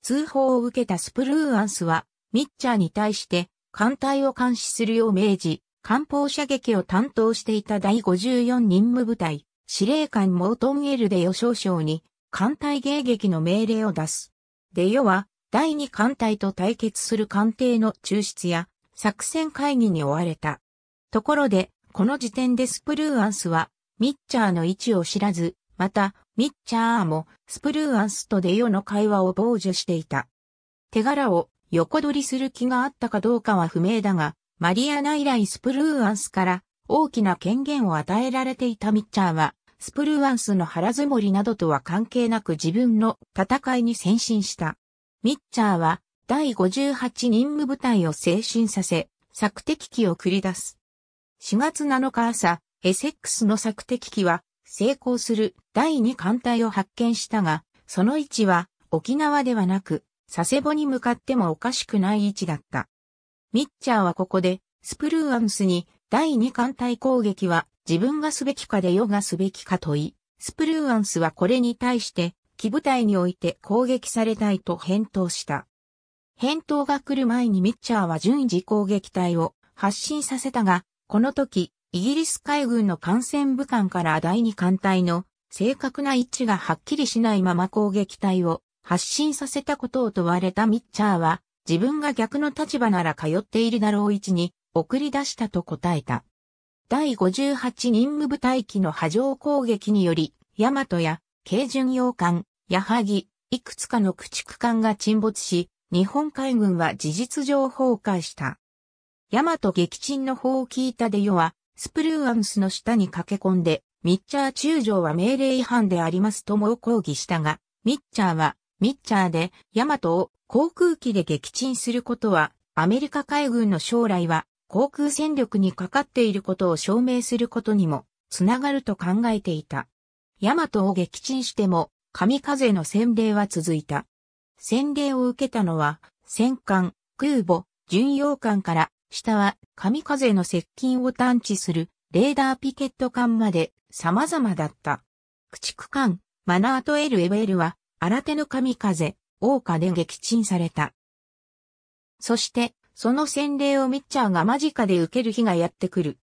通報を受けたスプルーアンスは、ミッチャーに対して艦隊を監視するよう命じ、艦砲射撃を担当していた第54任務部隊、司令官モートン・エルデヨ少将に、艦隊迎撃の命令を出す。デヨは、第2艦隊と対決する艦艇の抽出や、作戦会議に追われた。ところで、この時点でスプルーアンスは、ミッチャーの位置を知らず、また、ミッチャーも、スプルーアンスとデヨの会話を傍受していた。手柄を横取りする気があったかどうかは不明だが、マリアナ以来スプルーアンスから大きな権限を与えられていたミッチャーは、スプルーアンスの腹積もりなどとは関係なく自分の戦いに先進した。ミッチャーは第58任務部隊を精神させ、索敵機を繰り出す。4月7日朝、エセックスの索敵機は成功する第2艦隊を発見したが、その位置は沖縄ではなく、佐世保に向かってもおかしくない位置だった。ミッチャーはここで、スプルーアンスに、第二艦隊攻撃は自分がすべきかで世がすべきかと言い、スプルーアンスはこれに対して、機部隊において攻撃されたいと返答した。返答が来る前にミッチャーは順次攻撃隊を発進させたが、この時、イギリス海軍の艦船部艦から第二艦隊の正確な位置がはっきりしないまま攻撃隊を発進させたことを問われたミッチャーは、自分が逆の立場なら通っているだろう位置に送り出したと答えた。第58任務部隊機の波状攻撃により、大和や軽巡洋艦、矢作、いくつかの駆逐艦が沈没し、日本海軍は事実上崩壊した。大和撃沈の砲を聞いたでよは、スプルーアンスの下に駆け込んで、ミッチャー中将は命令違反でありますとも抗議したが、ミッチャーは、ミッチャーで、ヤマトを航空機で撃沈することは、アメリカ海軍の将来は、航空戦力にかかっていることを証明することにも、つながると考えていた。ヤマトを撃沈しても、神風の洗礼は続いた。洗礼を受けたのは、戦艦、空母、巡洋艦から、下は神風の接近を探知するレーダーピケット艦まで様々だった。駆逐艦、マナート・エル・エウェルは、新手の神風、王家で撃沈された。そして、その洗礼をミッチャーが間近で受ける日がやってくる。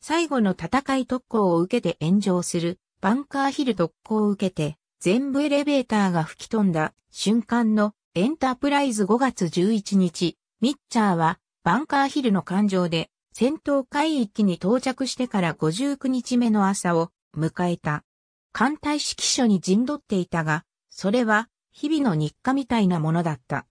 最後の戦い特攻を受けて炎上する、バンカーヒル特攻を受けて、全部エレベーターが吹き飛んだ瞬間のエンタープライズ5月11日、ミッチャーはバンカーヒルの艦上で戦闘海域に到着してから59日目の朝を迎えた。艦隊指揮所に陣取っていたが、それは日々の日課みたいなものだった。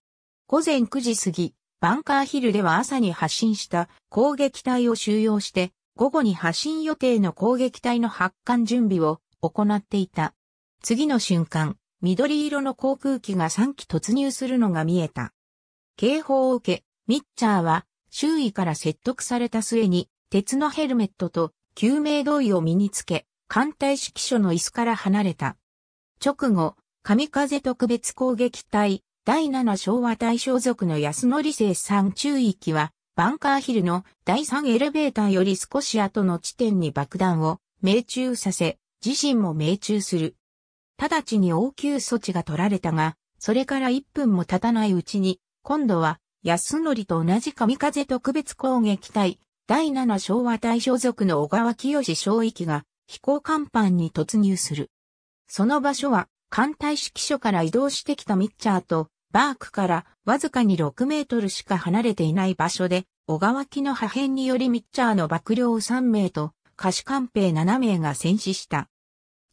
午前9時過ぎ、バンカーヒルでは朝に発進した攻撃隊を収容して、午後に発進予定の攻撃隊の発艦準備を行っていた。次の瞬間、緑色の航空機が3機突入するのが見えた。警報を受け、ミッチャーは周囲から説得された末に、鉄のヘルメットと救命胴衣を身につけ、艦隊指揮所の椅子から離れた。直後、神風特別攻撃隊、第7昭和大将属の安則生産中域は、バンカーヒルの第3エレベーターより少し後の地点に爆弾を命中させ、自身も命中する。直ちに応急措置が取られたが、それから1分も経たないうちに、今度は安則と同じ神風特別攻撃隊、第7昭和大将属の小川清正域が飛行甲板に突入する。その場所は艦隊指揮所から移動してきたミッチャーと、バークからわずかに6メートルしか離れていない場所で、小川木の破片によりミッチャーの爆僚3名と、可視官兵7名が戦死した。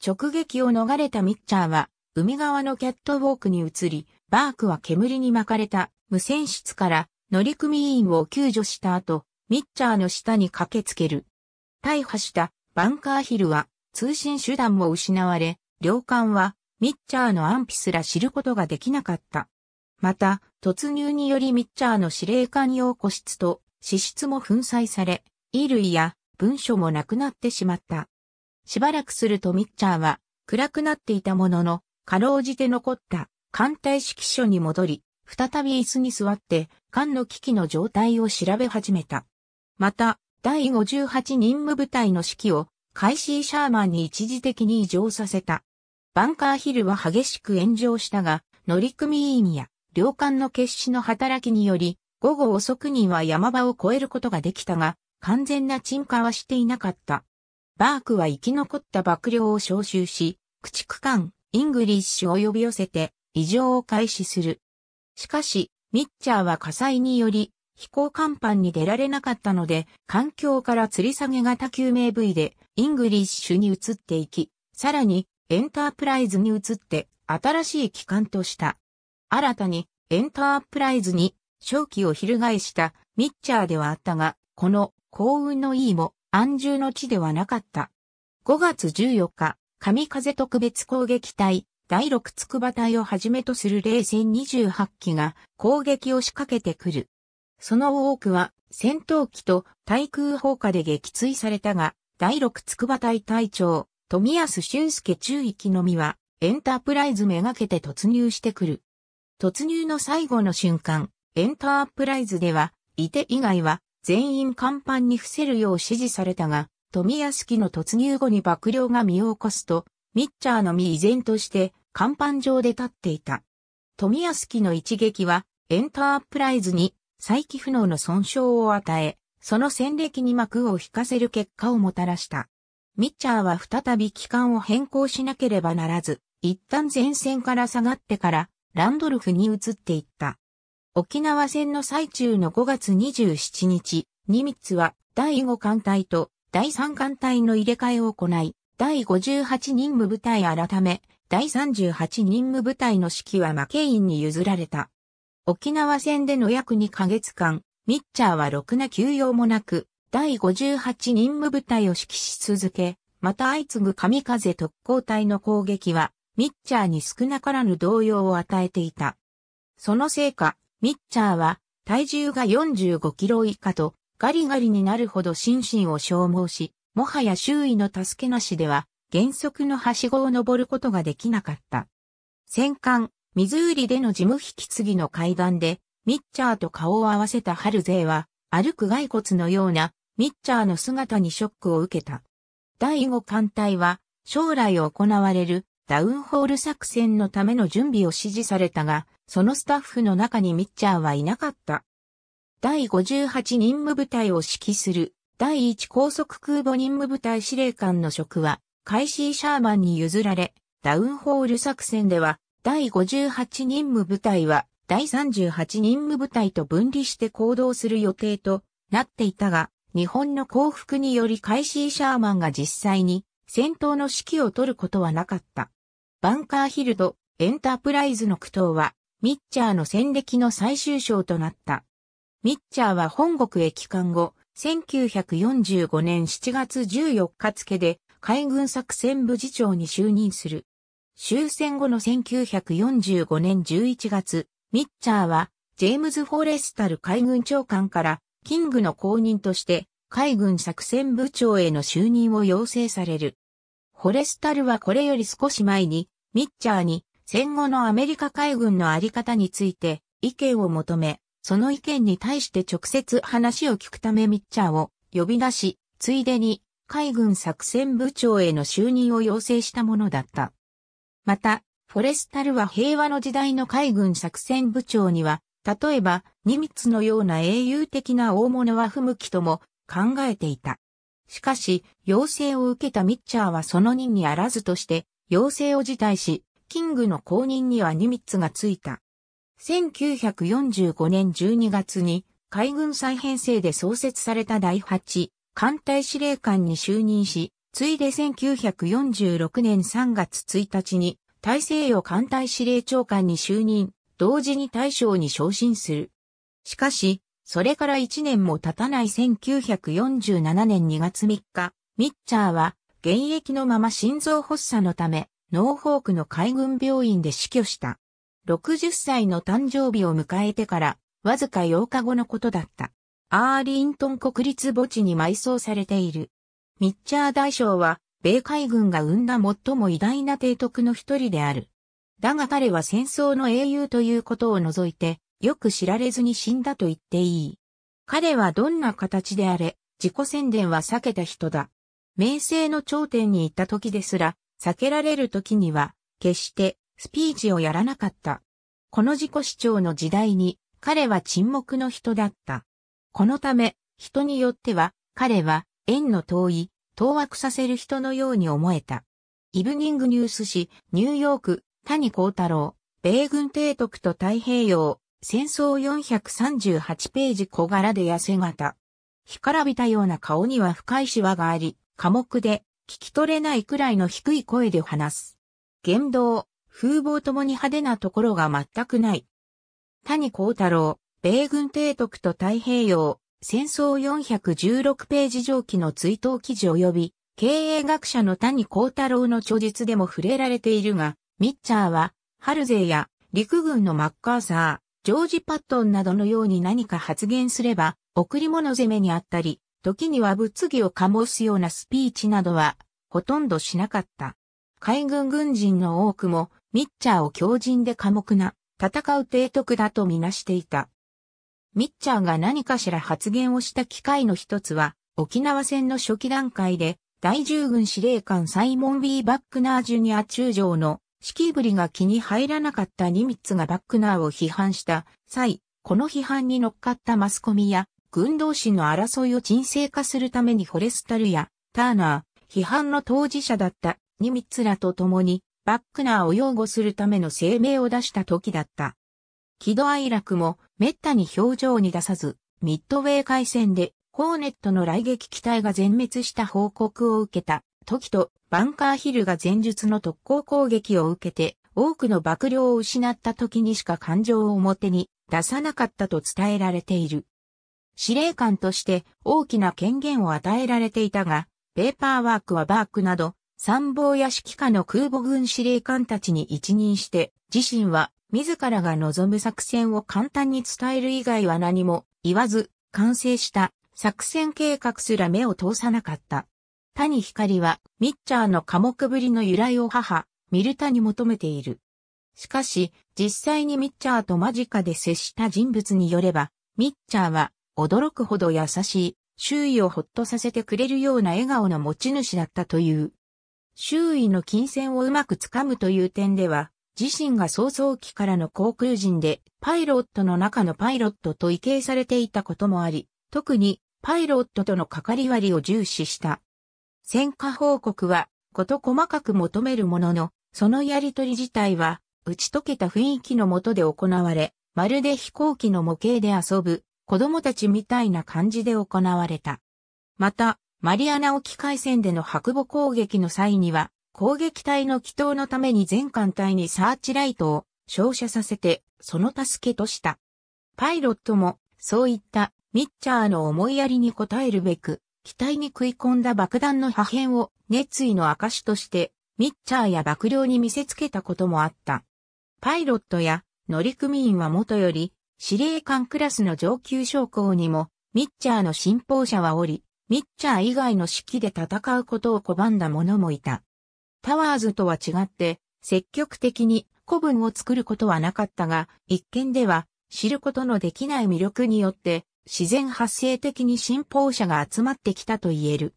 直撃を逃れたミッチャーは、海側のキャットウォークに移り、バークは煙に巻かれた無線室から乗組員を救助した後、ミッチャーの下に駆けつける。大破したバンカーヒルは通信手段も失われ、両艦はミッチャーの安否すら知ることができなかった。また、突入によりミッチャーの司令官用個室と資質も粉砕され、衣類や文書もなくなってしまった。しばらくするとミッチャーは暗くなっていたものの、かろうじて残った艦隊指揮所に戻り、再び椅子に座って艦の危機の状態を調べ始めた。また、第58任務部隊の指揮をカイシー・シャーマンに一時的に異常させた。バンカーヒルは激しく炎上したが、乗組員や両艦の決死の働きにより、午後遅くには山場を越えることができたが、完全な沈下はしていなかった。バークは生き残った幕僚を招集し、駆逐艦、イングリッシュを呼び寄せて、異常を開始する。しかし、ミッチャーは火災により、飛行甲板に出られなかったので、環境から吊り下げ型救命部位で、イングリッシュに移っていき、さらに、エンタープライズに移って新しい機関とした。新たにエンタープライズに正気を翻したミッチャーではあったが、この幸運の意も安住の地ではなかった。5月14日、神風特別攻撃隊第6筑波隊をはじめとする冷戦28機が攻撃を仕掛けてくる。その多くは戦闘機と対空砲火で撃墜されたが、第6筑波隊隊長、富安俊介中域のみは、エンタープライズめがけて突入してくる。突入の最後の瞬間、エンタープライズでは、いて以外は、全員甲板に伏せるよう指示されたが、富安機の突入後に幕僚が身を起こすと、ミッチャーのみ依然として甲板上で立っていた。富安機の一撃は、エンタープライズに再起不能の損傷を与え、その戦歴に幕を引かせる結果をもたらした。ミッチャーは再び機関を変更しなければならず、一旦前線から下がってからランドルフに移っていった。沖縄戦の最中の5月27日、ニミッツは第5艦隊と第3艦隊の入れ替えを行い、第58任務部隊改め、第38任務部隊の指揮はマケインに譲られた。沖縄戦での約2ヶ月間、ミッチャーはろくな休養もなく、第58任務部隊を指揮し続け、また相次ぐ神風特攻隊の攻撃は、ミッチャーに少なからぬ動揺を与えていた。そのせいか、ミッチャーは体重が45キロ以下とガリガリになるほど心身を消耗し、もはや周囲の助けなしでは原則のはしごを登ることができなかった。戦艦、ミズーリでの事務引き継ぎの階段で、ミッチャーと顔を合わせたハルゼイは、歩く骸骨のようなミッチャーの姿にショックを受けた。第5艦隊は、将来行われるダウンホール作戦のための準備を指示されたが、そのスタッフの中にミッチャーはいなかった。第58任務部隊を指揮する第1高速空母任務部隊司令官の職は、カイシー・シャーマンに譲られ、ダウンホール作戦では、第58任務部隊は、第38任務部隊と分離して行動する予定となっていたが、日本の降伏によりカイシー・シャーマンが実際に戦闘の指揮を取ることはなかった。バンカーヒルド、エンタープライズの苦闘は、ミッチャーの戦歴の最終章となった。ミッチャーは本国へ帰還後、1945年7月14日付で海軍作戦部次長に就任する。終戦後の1945年11月、ミッチャーはジェームズ・フォレスタル海軍長官からキングの後任として、海軍作戦部長への就任を要請される。フォレスタルはこれより少し前に、ミッチャーに戦後のアメリカ海軍のあり方について意見を求め、その意見に対して直接話を聞くためミッチャーを呼び出し、ついでに海軍作戦部長への就任を要請したものだった。また、フォレスタルは平和の時代の海軍作戦部長には、例えば、ニミッツのような英雄的な大物は不向きとも考えていた。しかし、要請を受けたミッチャーはその任にあらずとして、要請を辞退し、キングの後任にはニミッツがついた。1945年12月に海軍再編成で創設された第8艦隊司令官に就任し、ついで1946年3月1日に大西洋艦隊司令長官に就任、同時に大将に昇進する。しかし、それから1年も経たない1947年2月3日、ミッチャーは現役のまま心臓発作のため、ノーホークの海軍病院で死去した。60歳の誕生日を迎えてから、わずか8日後のことだった。アーリントン国立墓地に埋葬されている。ミッチャー大将は、米海軍が生んだ最も偉大な提督の一人である。だが彼は戦争の英雄ということを除いて、よく知られずに死んだと言っていい。彼はどんな形であれ、自己宣伝は避けた人だ。名声の頂点に行った時ですら、避けられる時には、決してスピーチをやらなかった。この自己主張の時代に、彼は沈黙の人だった。このため、人によっては、彼は縁の遠い、当惑させる人のように思えた。イブニングニュース誌、ニューヨーク、谷幸太郎、米軍提督と太平洋、戦争438ページ小柄で痩せ型。干からびたような顔には深いシワがあり、寡黙で、聞き取れないくらいの低い声で話す。言動、風貌ともに派手なところが全くない。谷幸太郎、米軍提督と太平洋、戦争416ページ上記の追悼記事及び、経営学者の谷幸太郎の著述でも触れられているが、ミッチャーは、ハルゼーや陸軍のマッカーサー、ジョージ・パットンなどのように何か発言すれば、贈り物攻めにあったり、時には物議を醸すようなスピーチなどは、ほとんどしなかった。海軍軍人の多くも、ミッチャーを強靭で寡黙な、戦う提督だとみなしていた。ミッチャーが何かしら発言をした機会の一つは、沖縄戦の初期段階で、第10軍司令官サイモン・ー・バックナージュニア中将のシキーブリが気に入らなかったニミッツがバックナーを批判した際、この批判に乗っかったマスコミや軍同士の争いを沈静化するためにフォレスタルやターナー、批判の当事者だったニミッツらと共にバックナーを擁護するための声明を出した時だった。喜怒哀楽も滅多に表情に出さず、ミッドウェー海戦でホーネットの来撃機体が全滅した報告を受けた時とバンカーヒルが前述の特攻攻撃を受けて多くの幕僚を失った時にしか感情を表に出さなかったと伝えられている。司令官として大きな権限を与えられていたが、ペーパーワークはバークなど参謀や指揮下の空母軍司令官たちに一任して自身は自らが望む作戦を簡単に伝える以外は何も言わず完成した作戦計画すら目を通さなかった。谷光は、ミッチャーの科目ぶりの由来を母、ミルタに求めている。しかし、実際にミッチャーと間近で接した人物によれば、ミッチャーは、驚くほど優しい、周囲をほっとさせてくれるような笑顔の持ち主だったという。周囲の金銭をうまくつかむという点では、自身が早々期からの航空人で、パイロットの中のパイロットと異形されていたこともあり、特にパイロットとの関わり割を重視した。戦果報告は、こと細かく求めるものの、そのやりとり自体は、打ち解けた雰囲気のもとで行われ、まるで飛行機の模型で遊ぶ、子供たちみたいな感じで行われた。また、マリアナ沖海戦での白母攻撃の際には、攻撃隊の祈祷のために全艦隊にサーチライトを照射させて、その助けとした。パイロットも、そういったミッチャーの思いやりに応えるべく、機体に食い込んだ爆弾の破片を熱意の証として、ミッチャーや幕僚に見せつけたこともあった。パイロットや乗組員はもとより、司令官クラスの上級将校にも、ミッチャーの信奉者はおり、ミッチャー以外の指揮で戦うことを拒んだ者もいた。タワーズとは違って、積極的に古文を作ることはなかったが、一見では知ることのできない魅力によって自然発生的に信奉者が集まってきたと言える。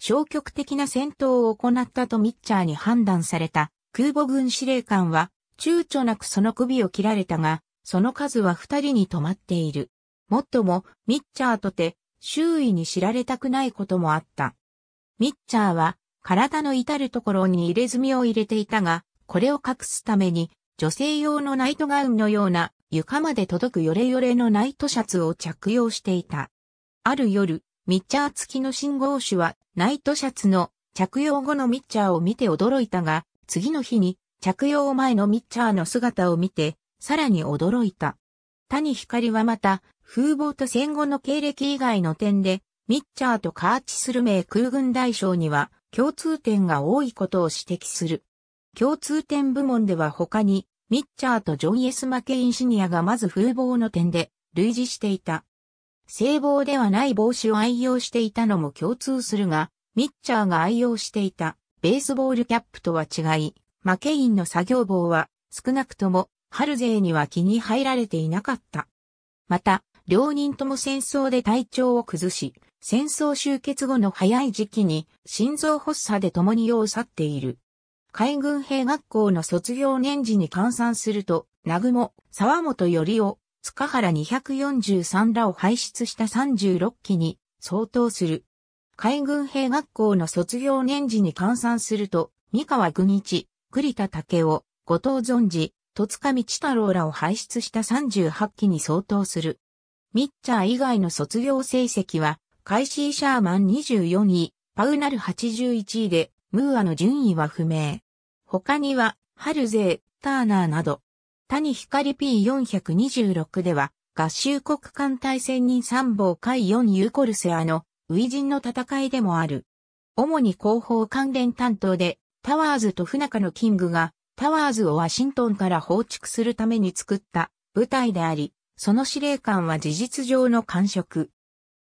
消極的な戦闘を行ったとミッチャーに判断された空母軍司令官は躊躇なくその首を切られたが、その数は二人に止まっている。もっとも、ミッチャーとて、周囲に知られたくないこともあった。ミッチャーは、体の至るところに入れ墨を入れていたが、これを隠すために、女性用のナイトガウンのような床まで届くヨレヨレのナイトシャツを着用していた。ある夜、ミッチャー付きの信号手は、ナイトシャツの着用後のミッチャーを見て驚いたが、次の日に着用前のミッチャーの姿を見て、さらに驚いた。谷光はまた、風貌と戦後の経歴以外の点で、ミッチャーとカーチスルメ空軍大将には共通点が多いことを指摘する。共通点部門では他に、ミッチャーとジョン・エス・マケインシニアがまず風貌の点で類似していた。正帽ではない帽子を愛用していたのも共通するが、ミッチャーが愛用していたベースボールキャップとは違い、マケインの作業帽は少なくともハルには気に入られていなかった。また、両人とも戦争で体調を崩し、戦争終結後の早い時期に心臓発作で共に世を去っている。海軍兵学校の卒業年次に換算すると、南雲、沢本よりを、塚原243らを輩出した36期に相当する。海軍兵学校の卒業年次に換算すると、三河軍一、栗田武雄、後藤存治、戸塚道太郎らを輩出した38期に相当する。ミッチャー以外の卒業成績は、カイシー・シャーマン24位、パウナル81位で、ムーアの順位は不明。他には、ハルゼー、ターナーなど、谷光 P426 では、合衆国艦隊戦人参謀海4ユーコルセアの、初陣の戦いでもある。主に広報関連担当で、タワーズと不仲のキングが、タワーズをワシントンから放逐するために作った部隊であり、その司令官は事実上の官職。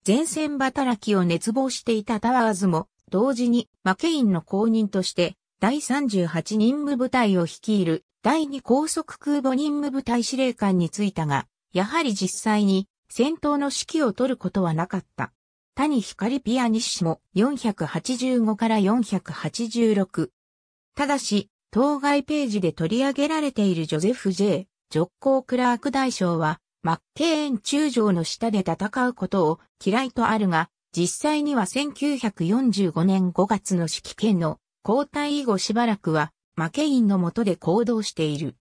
前線働きを熱望していたタワーズも、同時にマケインの後任として、第38任務部隊を率いる第2高速空母任務部隊司令官に就いたが、やはり実際に戦闘の指揮を取ることはなかった。谷光ピアニッシも485から486。ただし、当該ページで取り上げられているジョゼフ・ J・ ジョッコー・クラーク大将は、マッケーン中将の下で戦うことを嫌いとあるが、実際には1945年5月の指揮権の交代以後しばらくはマケインの下で行動している。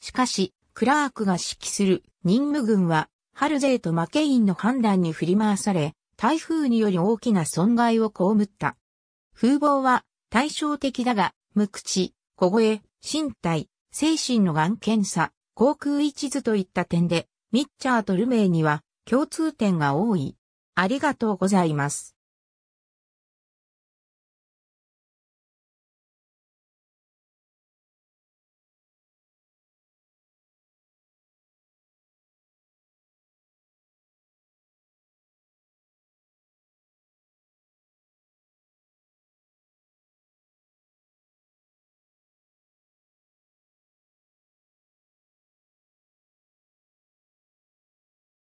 しかし、クラークが指揮する任務軍は、ハルゼイとマケインの判断に振り回され、台風により大きな損害を被った。風貌は対照的だが、無口、小声、身体、精神の眼検査、航空一途といった点で、ミッチャーとルメイには共通点が多い。ありがとうございます。